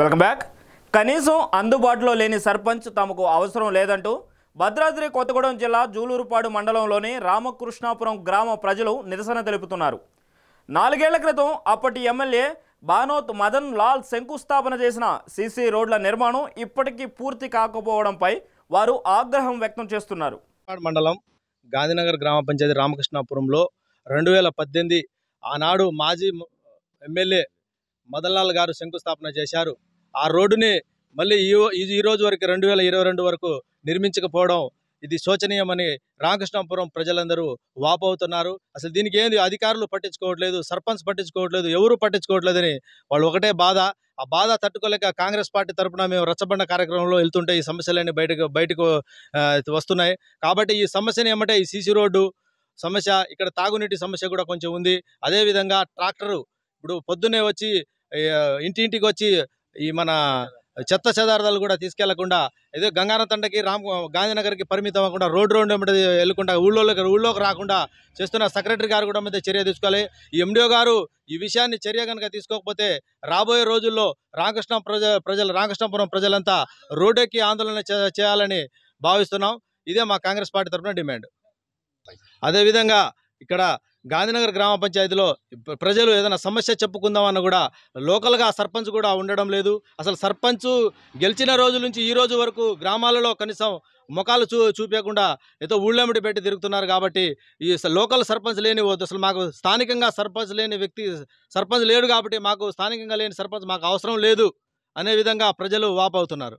welcome back కనీసం అందుబాటులో లేని సర్పంచ్ తమకు అవసరం లేదంటూ భద్రాద్రి కొత్తగూడెం జిల్లా జూలూరుపాడు మండలంలోని రామకృష్ణాపురం గ్రామ ప్రజలు నిరసన తెలుపుతున్నారు నాలుగేళ్ల క్రితం అప్పటి ఎమ్మెల్యే బానోత్ మదన్ లాల్ శంకుస్థాపన చేసిన సీసీ రోడ్ల నిర్మాణం ఇప్పటికీ పూర్తి కాకపోవడంపై వారు ఆగ్రహం వ్యక్తం చేస్తున్నారు మండలం గాంధీనగర్ గ్రామ పంచాయతీ రామకృష్ణాపురంలో రెండు వేల పద్దెనిమిది ఆనాడు మాజీ ఎమ్మెల్యే మదన్లాల్ గారు శంకుస్థాపన చేశారు ఆ రోడ్డుని మళ్ళీ ఈ ఈ రోజు వరకు రెండు వేల ఇరవై రెండు వరకు నిర్మించకపోవడం ఇది శోచనీయమని రామకృష్ణాపురం ప్రజలందరూ వాపవుతున్నారు అసలు దీనికి ఏంది అధికారులు పట్టించుకోవట్లేదు సర్పంచ్ పట్టించుకోవట్లేదు ఎవరు పట్టించుకోవట్లేదని వాళ్ళు ఒకటే బాధ ఆ బాధ తట్టుకోలేక కాంగ్రెస్ పార్టీ తరఫున మేము రచ్చబండ కార్యక్రమంలో వెళ్తుంటే ఈ సమస్యలన్నీ బయటకు బయటకు వస్తున్నాయి కాబట్టి ఈ సమస్యని ఏమంటే ఈ సీసీ రోడ్డు సమస్య ఇక్కడ తాగునీటి సమస్య కూడా కొంచెం ఉంది అదేవిధంగా ట్రాక్టరు ఇప్పుడు పొద్దున్నే వచ్చి ఇంటింటికి వచ్చి ఈ మన చెత్త చెదార్థాలు కూడా తీసుకెళ్లకుండా ఏదో గంగాన తండకి రామ్ గాంధీనగర్కి పరిమితం అవ్వకుండా రోడ్డు రోడ్డు వెంబడి వెళ్ళకుండా ఊళ్ళోకి ఊళ్ళోకి రాకుండా చేస్తున్న సెక్రటరీ గారు కూడా మీద చర్య తీసుకోవాలి ఈ ఎండిఓ గారు ఈ విషయాన్ని చర్య కనుక తీసుకోకపోతే రాబోయే రోజుల్లో రామకృష్ణ ప్రజ ప్రజలు రామకృష్ణపురం ప్రజలంతా రోడ్డెక్కి ఆందోళన చేయాలని భావిస్తున్నాం ఇదే మా కాంగ్రెస్ పార్టీ తరఫున డిమాండ్ అదేవిధంగా ఇక్కడ గాంధీనగర్ గ్రామ పంచాయతీలో ప్రజలు ఏదైనా సమస్య చెప్పుకుందామన్న కూడా లోకల్గా సర్పంచ్ కూడా ఉండడం లేదు అసలు సర్పంచ్ గెలిచిన రోజు నుంచి ఈ రోజు వరకు గ్రామాలలో కనీసం ముఖాలు చూ చూపించకుండా ఏదో ఊళ్ళెమిటి పెట్టి తిరుగుతున్నారు కాబట్టి ఈ లోకల్ సర్పంచ్ లేని అసలు మాకు స్థానికంగా సర్పంచ్ లేని వ్యక్తి సర్పంచ్ లేడు కాబట్టి మాకు స్థానికంగా లేని సర్పంచ్ మాకు అవసరం లేదు అనే విధంగా ప్రజలు వాపవుతున్నారు